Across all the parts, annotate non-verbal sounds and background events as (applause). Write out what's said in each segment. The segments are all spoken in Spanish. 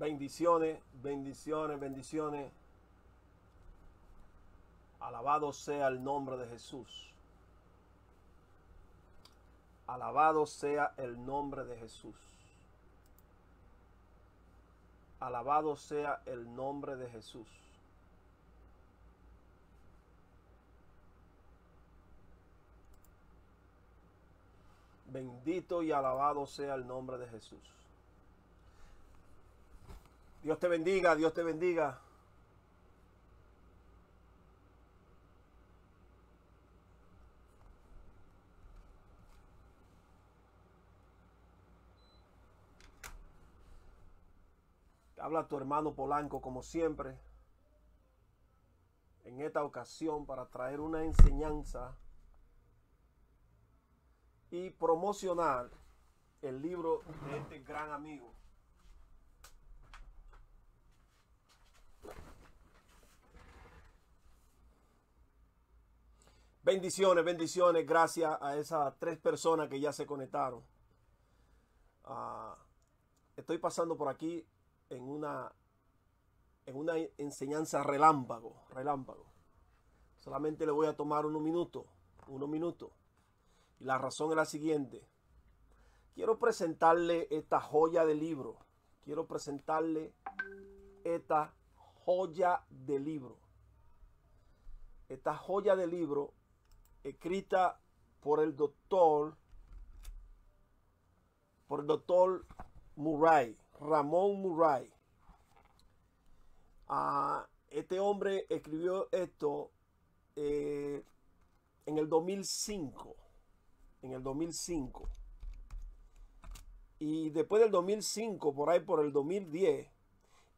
Bendiciones, bendiciones, bendiciones. Alabado sea el nombre de Jesús. Alabado sea el nombre de Jesús. Alabado sea el nombre de Jesús. Bendito y alabado sea el nombre de Jesús. Dios te bendiga, Dios te bendiga. Habla tu hermano Polanco como siempre. En esta ocasión para traer una enseñanza y promocionar el libro de este gran amigo. Bendiciones, bendiciones, gracias a esas tres personas que ya se conectaron. Ah, estoy pasando por aquí en una, en una enseñanza relámpago, relámpago. Solamente le voy a tomar unos minutos, unos minutos. Y la razón es la siguiente. Quiero presentarle esta joya de libro. Quiero presentarle esta joya de libro. Esta joya de libro escrita por el doctor, por el doctor Murray, Ramón Murray. Ah, este hombre escribió esto eh, en el 2005. En el 2005. Y después del 2005, por ahí por el 2010,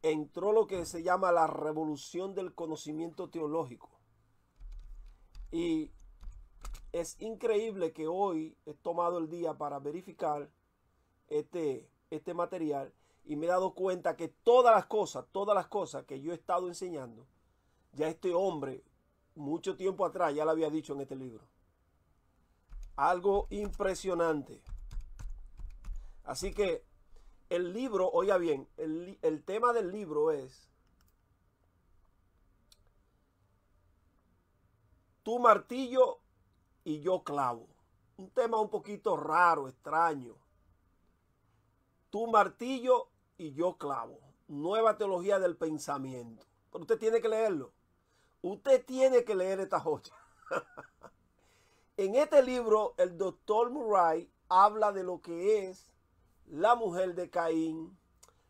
entró lo que se llama la revolución del conocimiento teológico. Y es increíble que hoy he tomado el día para verificar este, este material y me he dado cuenta que todas las cosas, todas las cosas que yo he estado enseñando, ya este hombre, mucho tiempo atrás, ya lo había dicho en este libro. Algo impresionante. Así que el libro, oiga bien, el, el tema del libro es, tu martillo y yo clavo. Un tema un poquito raro, extraño. Tú martillo y yo clavo. Nueva teología del pensamiento. Pero usted tiene que leerlo. Usted tiene que leer esta joya. (laughs) en este libro, el doctor Murray habla de lo que es la mujer de Caín,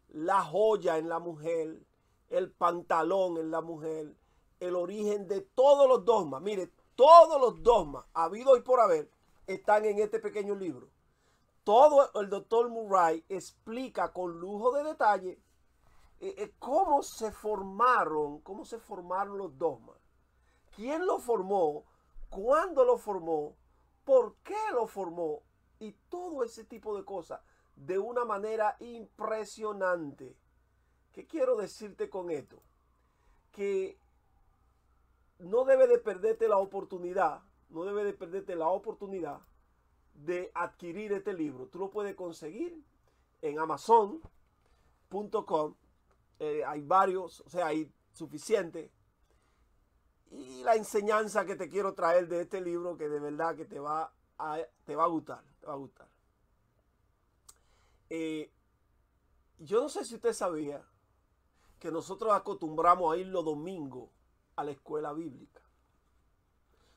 la joya en la mujer, el pantalón en la mujer, el origen de todos los dogmas. Mire, todos los dogmas habido y por haber están en este pequeño libro. Todo el doctor Murray explica con lujo de detalle eh, eh, cómo se formaron, cómo se formaron los dogmas. ¿Quién lo formó? ¿Cuándo lo formó? ¿Por qué lo formó? Y todo ese tipo de cosas de una manera impresionante. ¿Qué quiero decirte con esto? Que no debe de perderte la oportunidad, no debe de perderte la oportunidad de adquirir este libro. Tú lo puedes conseguir en amazon.com. Eh, hay varios, o sea, hay suficiente. Y la enseñanza que te quiero traer de este libro que de verdad que te va a, te va a gustar, te va a gustar. Eh, yo no sé si usted sabía que nosotros acostumbramos a ir los domingos a la escuela bíblica.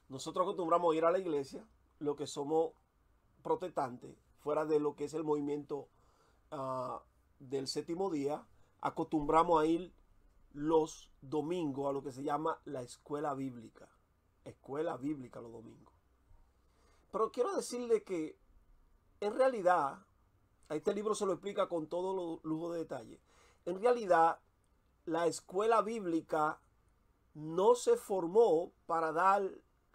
Nosotros acostumbramos a ir a la iglesia, lo que somos protestantes, fuera de lo que es el movimiento ah, del séptimo día, acostumbramos a ir los domingos a lo que se llama la escuela bíblica. Escuela bíblica los domingos. Pero quiero decirle que en realidad, a este libro se lo explica con todo lujo de detalle, en realidad la escuela bíblica no se formó para dar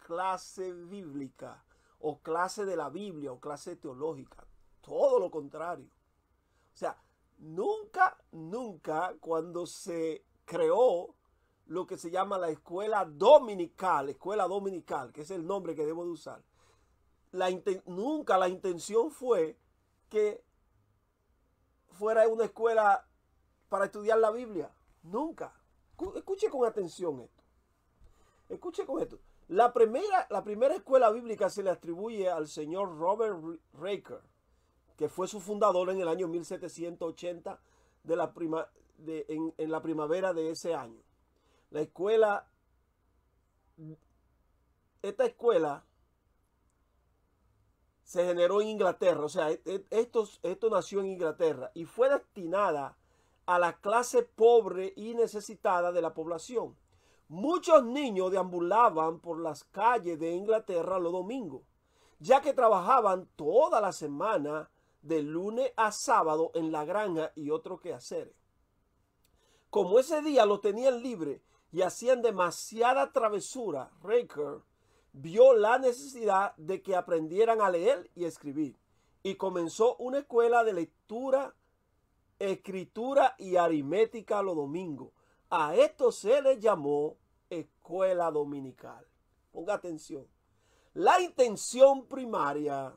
clase bíblica o clase de la Biblia o clase teológica. Todo lo contrario. O sea, nunca, nunca cuando se creó lo que se llama la escuela dominical, escuela dominical, que es el nombre que debo de usar, la nunca la intención fue que fuera una escuela para estudiar la Biblia. Nunca escuche con atención esto. Escuche con esto. La primera, la primera escuela bíblica se le atribuye al señor Robert Raker, que fue su fundador en el año 1780 de la prima, en, la primavera de ese año. La escuela, esta escuela se generó en Inglaterra, o sea, e, e, esto, esto nació en Inglaterra y fue destinada a, a la clase pobre y necesitada de la población. Muchos niños deambulaban por las calles de Inglaterra los domingos, ya que trabajaban toda la semana de lunes a sábado en la granja y otro quehaceres. Como ese día lo tenían libre y hacían demasiada travesura, Raker vio la necesidad de que aprendieran a leer y escribir y comenzó una escuela de lectura escritura y aritmética los domingos. A esto se le llamó escuela dominical. Ponga atención. La intención primaria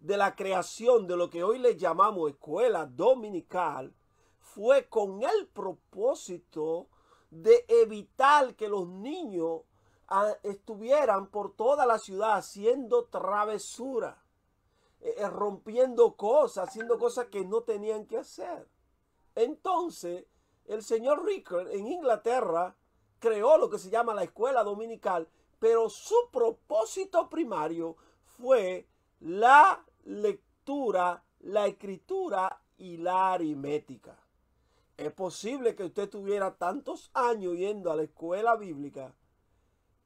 de la creación de lo que hoy le llamamos escuela dominical fue con el propósito de evitar que los niños ah, estuvieran por toda la ciudad haciendo travesuras eh, eh, rompiendo cosas, haciendo cosas que no tenían que hacer. Entonces, el señor Ricker en Inglaterra creó lo que se llama la escuela dominical, pero su propósito primario fue la lectura, la escritura y la aritmética. Es posible que usted tuviera tantos años yendo a la escuela bíblica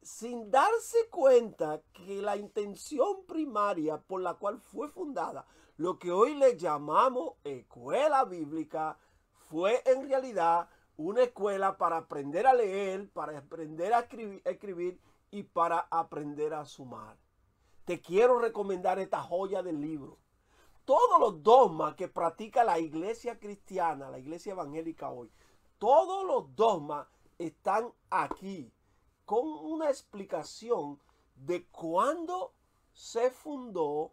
sin darse cuenta que la intención primaria por la cual fue fundada, lo que hoy le llamamos escuela bíblica, fue en realidad una escuela para aprender a leer, para aprender a escribir, y para aprender a sumar. Te quiero recomendar esta joya del libro. Todos los dogmas que practica la iglesia cristiana, la iglesia evangélica hoy, todos los dogmas están aquí con una explicación de cuándo se fundó,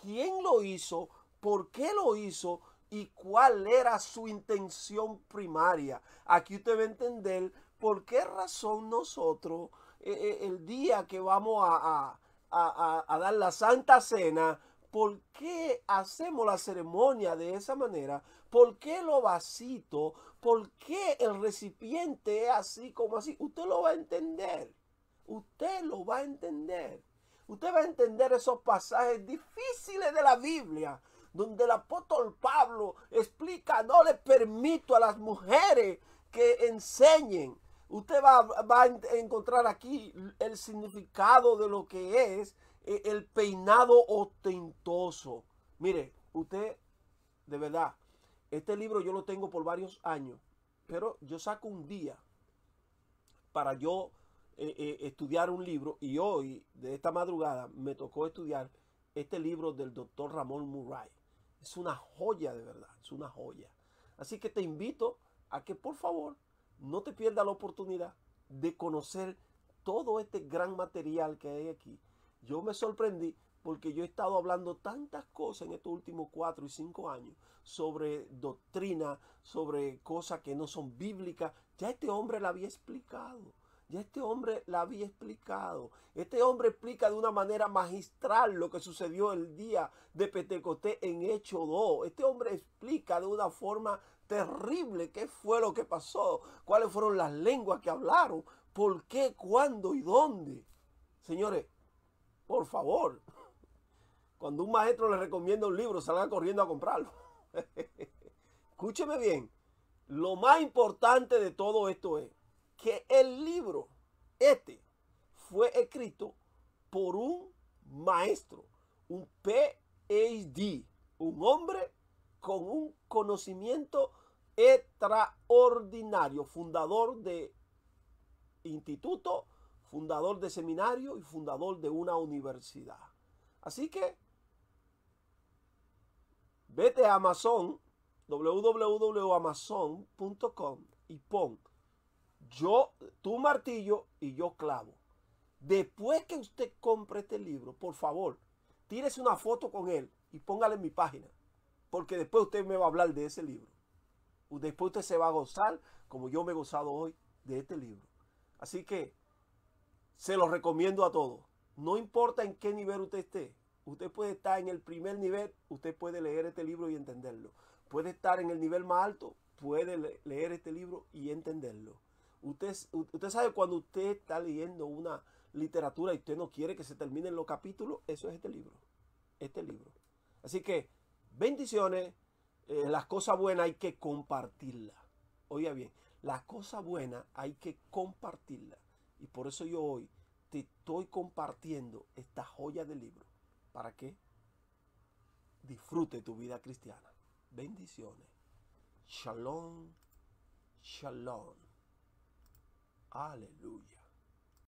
quién lo hizo, por qué lo hizo y cuál era su intención primaria. Aquí usted va a entender por qué razón nosotros eh, eh, el día que vamos a, a dar la Santa Cena, por qué hacemos la ceremonia de esa manera, ¿Por qué lo vasito? ¿Por qué el recipiente es así como así? Usted lo va a entender. Usted lo va a entender. Usted va a entender esos pasajes difíciles de la Biblia, donde el apóstol Pablo explica, no le permito a las mujeres que enseñen. Usted va, a encontrar aquí el significado de lo que es eh, el peinado ostentoso. Mire, usted de verdad este libro yo lo tengo por varios años, pero yo saco un día para yo eh, eh, estudiar un libro y hoy, de esta madrugada, me tocó estudiar este libro del doctor Ramón Murray. Es una joya de verdad, es una joya. Así que te invito a que por favor no te pierdas la oportunidad de conocer todo este gran material que hay aquí. Yo me sorprendí porque yo he estado hablando tantas cosas en estos últimos cuatro y cinco años sobre doctrina, sobre cosas que no son bíblicas. Ya este hombre la había explicado. Ya este hombre la había explicado. Este hombre explica de una manera magistral lo que sucedió el día de Pentecostés en Hecho 2. Este hombre explica de una forma terrible qué fue lo que pasó, cuáles fueron las lenguas que hablaron, por qué, cuándo y dónde. Señores, por favor. Cuando un maestro le recomienda un libro, salga corriendo a comprarlo. (laughs) Escúcheme bien. Lo más importante de todo esto es que el libro, este, fue escrito por un maestro, un PhD, un hombre con un conocimiento extraordinario, fundador de instituto, fundador de seminario y fundador de una universidad. Así que Vete a Amazon, www.amazon.com y pon yo tu martillo y yo clavo. Después que usted compre este libro, por favor, tírese una foto con él y póngale en mi página, porque después usted me va a hablar de ese libro. Después usted se va a gozar como yo me he gozado hoy de este libro. Así que se lo recomiendo a todos. No importa en qué nivel usted esté, Usted puede estar en el primer nivel, usted puede leer este libro y entenderlo. Puede estar en el nivel más alto, puede leer este libro y entenderlo. Usted, usted sabe cuando usted está leyendo una literatura y usted no quiere que se terminen los capítulos, eso es este libro. Este libro. Así que, bendiciones. Eh, las cosas buenas hay que compartirlas. Oiga bien, las cosas buenas hay que compartirlas. Y por eso yo hoy te estoy compartiendo esta joya de libro para que disfrute tu vida cristiana. Bendiciones. Shalom. Shalom. Aleluya.